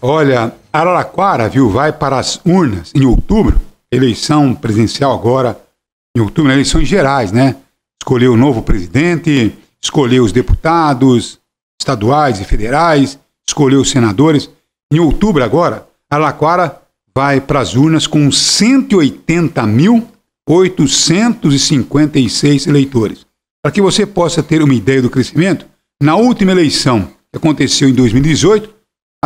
Olha, Araraquara, viu, vai para as urnas em outubro, eleição presidencial agora, em outubro, eleições gerais, né? Escolher o novo presidente, escolher os deputados estaduais e federais, escolher os senadores. Em outubro agora, Araraquara vai para as urnas com 180.856 eleitores. Para que você possa ter uma ideia do crescimento, na última eleição que aconteceu em 2018,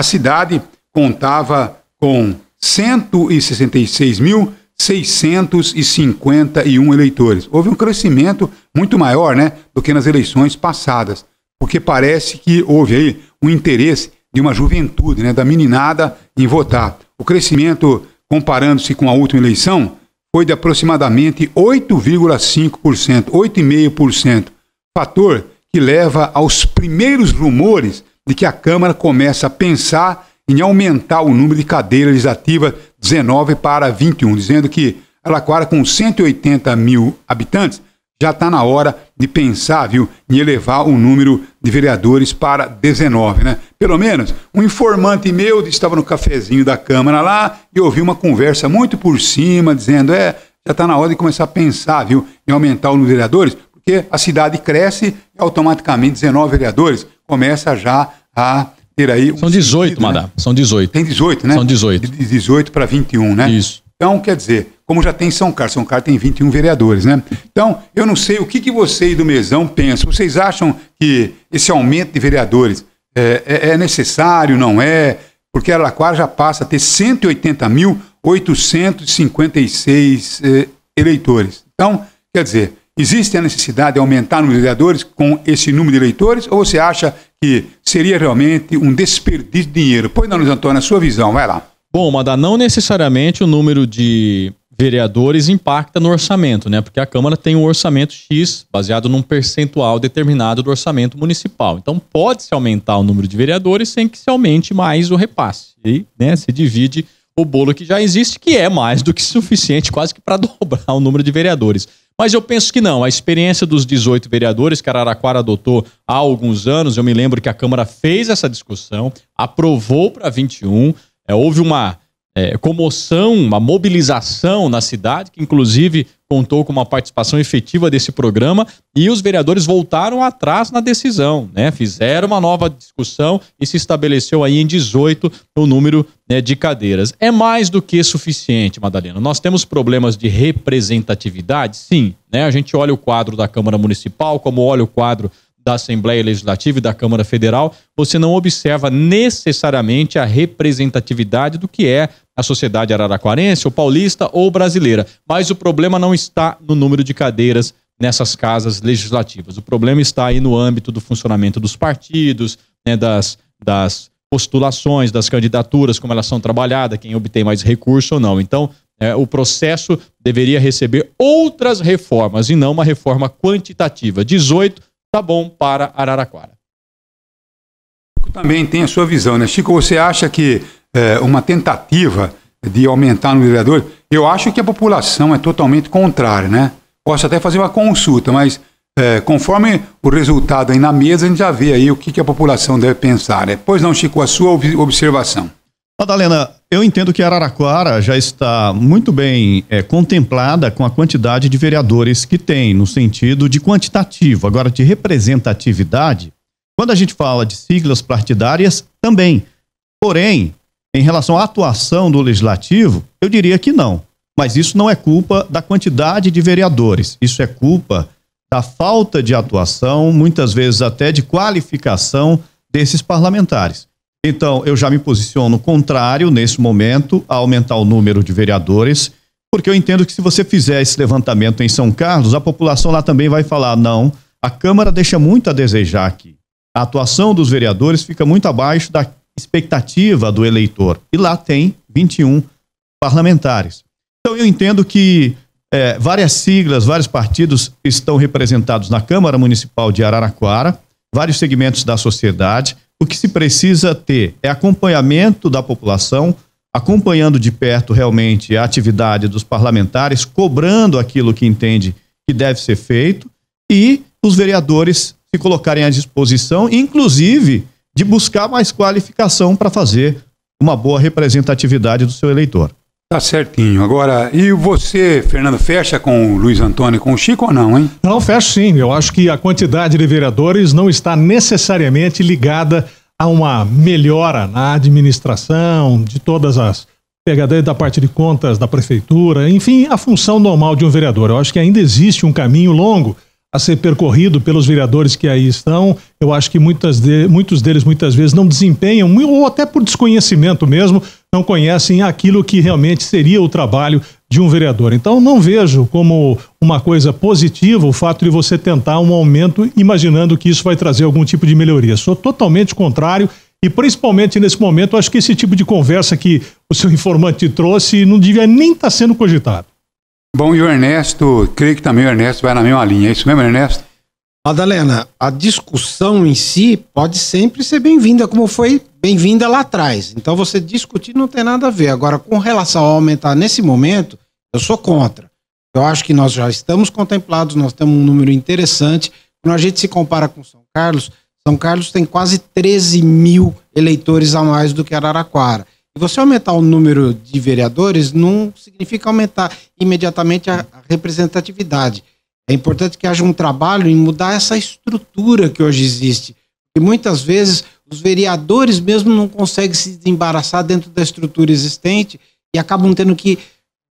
a cidade contava com 166.651 eleitores. Houve um crescimento muito maior né, do que nas eleições passadas, porque parece que houve aí um interesse de uma juventude, né, da meninada em votar. O crescimento, comparando-se com a última eleição, foi de aproximadamente 8,5%, 8,5%, fator que leva aos primeiros rumores de que a Câmara começa a pensar em aumentar o número de cadeiras legislativas 19 para 21, dizendo que Araraquara, com 180 mil habitantes, já está na hora de pensar, viu, em elevar o número de vereadores para 19, né? Pelo menos, um informante meu estava no cafezinho da Câmara lá e ouvi uma conversa muito por cima, dizendo, é, já está na hora de começar a pensar, viu, em aumentar o número de vereadores, porque a cidade cresce e automaticamente 19 vereadores começa já a ter aí. Um São 18, sentido, né? Madá. Né? São 18. Tem 18, né? São 18. De 18 para 21, né? Isso. Então, quer dizer, como já tem São Carlos, São Carlos tem 21 vereadores, né? Então, eu não sei o que, que vocês do Mesão pensam. Vocês acham que esse aumento de vereadores é, é, é necessário, não é? Porque Araraquara já passa a ter 180.856 eh, eleitores. Então, quer dizer, Existe a necessidade de aumentar o número de vereadores com esse número de eleitores ou você acha que seria realmente um desperdício de dinheiro? Põe, não, Luiz Antônio, a sua visão, vai lá. Bom, Madá, não necessariamente o número de vereadores impacta no orçamento, né? Porque a Câmara tem um orçamento X baseado num percentual determinado do orçamento municipal. Então pode-se aumentar o número de vereadores sem que se aumente mais o repasse. E né, se divide o bolo que já existe, que é mais do que suficiente, quase que para dobrar o número de vereadores. Mas eu penso que não. A experiência dos 18 vereadores que Araraquara adotou há alguns anos, eu me lembro que a Câmara fez essa discussão, aprovou para 21, é, houve uma é, comoção, uma mobilização na cidade, que inclusive contou com uma participação efetiva desse programa e os vereadores voltaram atrás na decisão, né? Fizeram uma nova discussão e se estabeleceu aí em 18 o número né, de cadeiras. É mais do que suficiente, Madalena. Nós temos problemas de representatividade, sim. Né? A gente olha o quadro da Câmara Municipal, como olha o quadro da Assembleia Legislativa e da Câmara Federal, você não observa necessariamente a representatividade do que é a sociedade araraquarense, ou paulista, ou brasileira. Mas o problema não está no número de cadeiras nessas casas legislativas. O problema está aí no âmbito do funcionamento dos partidos, né, das, das postulações, das candidaturas, como elas são trabalhadas, quem obtém mais recurso ou não. Então, é, o processo deveria receber outras reformas e não uma reforma quantitativa. 18 tá bom para Araraquara. Também tem a sua visão, né? Chico, você acha que é, uma tentativa de aumentar no vereador, eu acho que a população é totalmente contrária, né? Posso até fazer uma consulta, mas é, conforme o resultado aí na mesa, a gente já vê aí o que, que a população deve pensar. Né? Pois não, Chico, a sua observação. Madalena, eu entendo que Araraquara já está muito bem é, contemplada com a quantidade de vereadores que tem, no sentido de quantitativo. Agora, de representatividade, quando a gente fala de siglas partidárias, também. Porém, em relação à atuação do legislativo, eu diria que não. Mas isso não é culpa da quantidade de vereadores. Isso é culpa da falta de atuação, muitas vezes até de qualificação desses parlamentares. Então, eu já me posiciono contrário, nesse momento, a aumentar o número de vereadores, porque eu entendo que se você fizer esse levantamento em São Carlos, a população lá também vai falar: não, a Câmara deixa muito a desejar aqui. A atuação dos vereadores fica muito abaixo da expectativa do eleitor. E lá tem 21 parlamentares. Então, eu entendo que é, várias siglas, vários partidos estão representados na Câmara Municipal de Araraquara, vários segmentos da sociedade o que se precisa ter é acompanhamento da população, acompanhando de perto realmente a atividade dos parlamentares, cobrando aquilo que entende que deve ser feito e os vereadores se colocarem à disposição, inclusive de buscar mais qualificação para fazer uma boa representatividade do seu eleitor. Tá certinho. Agora, e você, Fernando, fecha com o Luiz Antônio com o Chico ou não, hein? Não, fecho sim. Eu acho que a quantidade de vereadores não está necessariamente ligada a uma melhora na administração de todas as pegadeiras da parte de contas da prefeitura, enfim, a função normal de um vereador. Eu acho que ainda existe um caminho longo a ser percorrido pelos vereadores que aí estão. Eu acho que muitas de, muitos deles, muitas vezes, não desempenham, ou até por desconhecimento mesmo, não conhecem aquilo que realmente seria o trabalho de um vereador. Então, não vejo como uma coisa positiva o fato de você tentar um aumento imaginando que isso vai trazer algum tipo de melhoria. Sou totalmente contrário. E principalmente nesse momento, acho que esse tipo de conversa que o seu informante trouxe não devia nem estar tá sendo cogitado. Bom, e o Ernesto, creio que também o Ernesto vai na mesma linha, é isso mesmo, Ernesto? Madalena, a discussão em si pode sempre ser bem-vinda, como foi bem-vinda lá atrás. Então, você discutir não tem nada a ver. Agora, com relação a aumentar nesse momento, eu sou contra. Eu acho que nós já estamos contemplados, nós temos um número interessante. Quando a gente se compara com São Carlos, São Carlos tem quase 13 mil eleitores a mais do que Araraquara. E você aumentar o número de vereadores não significa aumentar imediatamente a, a representatividade. É importante que haja um trabalho em mudar essa estrutura que hoje existe. E muitas vezes os vereadores mesmo não conseguem se desembaraçar dentro da estrutura existente e acabam tendo que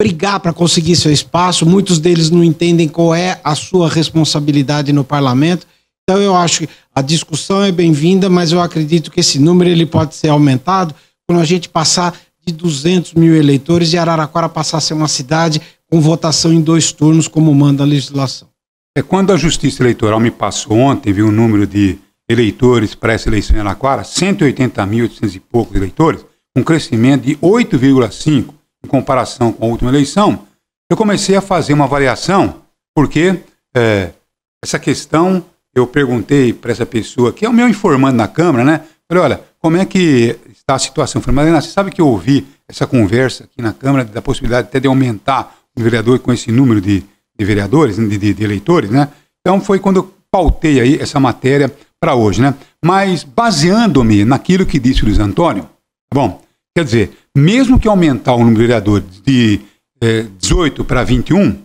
brigar para conseguir seu espaço. Muitos deles não entendem qual é a sua responsabilidade no parlamento. Então eu acho que a discussão é bem-vinda, mas eu acredito que esse número ele pode ser aumentado quando a gente passar de 200 mil eleitores e Araraquara passar a ser uma cidade com votação em dois turnos, como manda a legislação. É quando a Justiça Eleitoral me passou ontem, viu o número de eleitores para essa eleição em Araraquara, 180.800 e poucos eleitores, um crescimento de 8,5 em comparação com a última eleição, eu comecei a fazer uma avaliação, porque é, essa questão eu perguntei para essa pessoa, que é o meu informante na Câmara, né? Falei, olha, como é que está a situação. Falei, Mariana, você sabe que eu ouvi essa conversa aqui na Câmara da possibilidade até de aumentar o vereador com esse número de, de vereadores, né, de, de, de, eleitores, né? Então foi quando eu pautei aí essa matéria para hoje, né? Mas baseando-me naquilo que disse o Luiz Antônio, tá bom, quer dizer, mesmo que aumentar o número de vereadores de é, 18 para 21,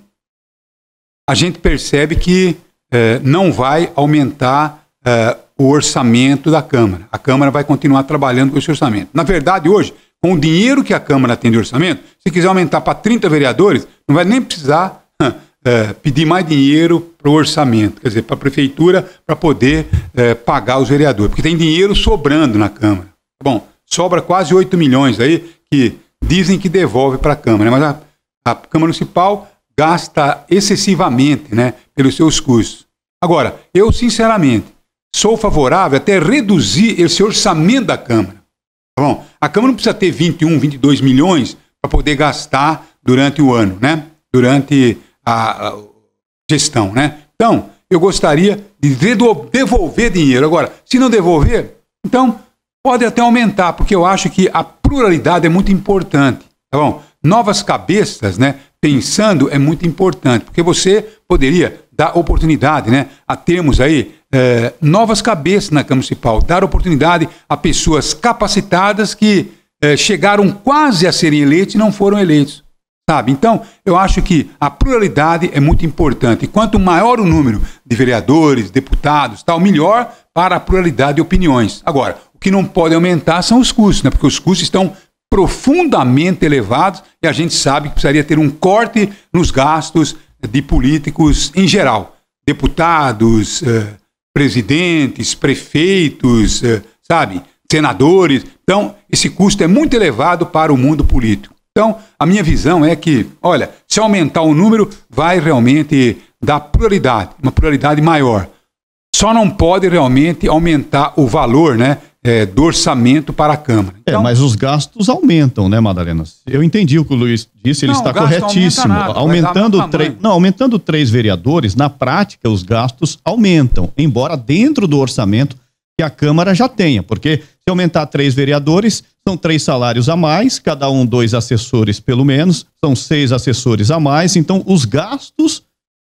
a gente percebe que é, não vai aumentar é, o orçamento da Câmara. A Câmara vai continuar trabalhando com esse orçamento. Na verdade, hoje, com o dinheiro que a Câmara tem de orçamento, se quiser aumentar para 30 vereadores, não vai nem precisar é, pedir mais dinheiro para o orçamento, quer dizer, para a prefeitura, para poder é, pagar os vereadores, porque tem dinheiro sobrando na Câmara. Tá bom, sobra quase 8 milhões aí que dizem que devolve para a Câmara, mas a, a Câmara Municipal gasta excessivamente né, pelos seus custos. Agora, eu sinceramente sou favorável até reduzir esse orçamento da Câmara. Tá bom? A Câmara não precisa ter 21, 22 milhões para poder gastar durante o ano, né? Durante a, a gestão, né? Então, eu gostaria de devolver dinheiro. Agora, se não devolver, então pode até aumentar, porque eu acho que a pluralidade é muito importante, tá bom? Novas cabeças, né? Pensando é muito importante, porque você poderia dar oportunidade, né? A termos aí é, novas cabeças na Câmara Municipal, dar oportunidade a pessoas capacitadas que é, chegaram quase a serem eleitos e não foram eleitos. Sabe? Então, eu acho que a pluralidade é muito importante. quanto maior o número de vereadores, deputados, tal, melhor para a pluralidade de opiniões. Agora, o que não pode aumentar são os custos, né? porque os custos estão profundamente elevados e a gente sabe que precisaria ter um corte nos gastos de políticos em geral. Deputados, eh, presidentes, prefeitos, eh, sabe, senadores. Então, esse custo é muito elevado para o mundo político. Então, a minha visão é que, olha, se aumentar o número, vai realmente dar prioridade, uma prioridade maior. Só não pode realmente aumentar o valor, né? é, do orçamento para a Câmara. É, então, é, mas os gastos aumentam, né, Madalena? Eu entendi o que o Luiz disse, ele não, está corretíssimo. Aumenta nada, aumentando três, não, aumentando três vereadores, na prática os gastos aumentam, embora dentro do orçamento que a Câmara já tenha, porque se aumentar três vereadores, são três salários a mais, cada um dois assessores pelo menos, são seis assessores a mais, então os gastos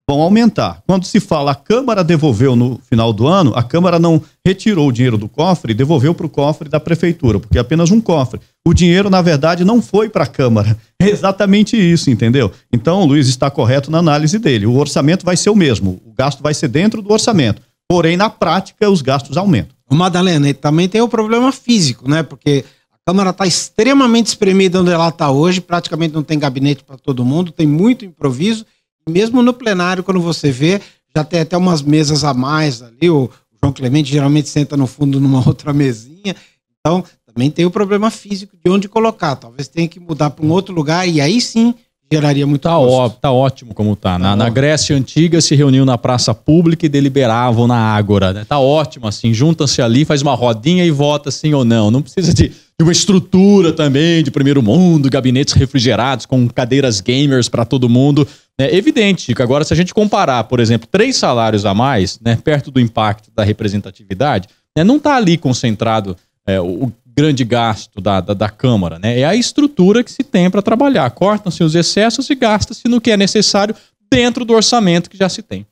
vão aumentar. Quando se fala a Câmara devolveu no final do ano, a Câmara não retirou o dinheiro do cofre e devolveu para o cofre da Prefeitura, porque é apenas um cofre. O dinheiro, na verdade, não foi para a Câmara. É exatamente isso, entendeu? Então, o Luiz está correto na análise dele. O orçamento vai ser o mesmo, o gasto vai ser dentro do orçamento. Porém, na prática, os gastos aumentam. O Madalena, e também tem o problema físico, né? Porque a Câmara está extremamente espremida onde ela está hoje, praticamente não tem gabinete para todo mundo, tem muito improviso mesmo no plenário, quando você vê, já tem até umas mesas a mais ali. O João Clemente geralmente senta no fundo numa outra mesinha. Então, também tem o problema físico de onde colocar. Talvez tenha que mudar para um outro lugar e aí sim geraria muito tá, tá ótimo como tá. Né? tá na, na, Grécia Antiga se reuniam na praça pública e deliberavam na Ágora. Né? Tá ótimo, assim, junta-se ali, faz uma rodinha e vota sim ou não. Não precisa de, de uma estrutura também de primeiro mundo, gabinetes refrigerados com cadeiras gamers para todo mundo. É evidente que agora, se a gente comparar, por exemplo, três salários a mais, né, perto do impacto da representatividade, né, não está ali concentrado é, o, grande gasto da, da, da Câmara, né? É a estrutura que se tem para trabalhar. Cortam-se os excessos e gasta-se no que é necessário dentro do orçamento que já se tem.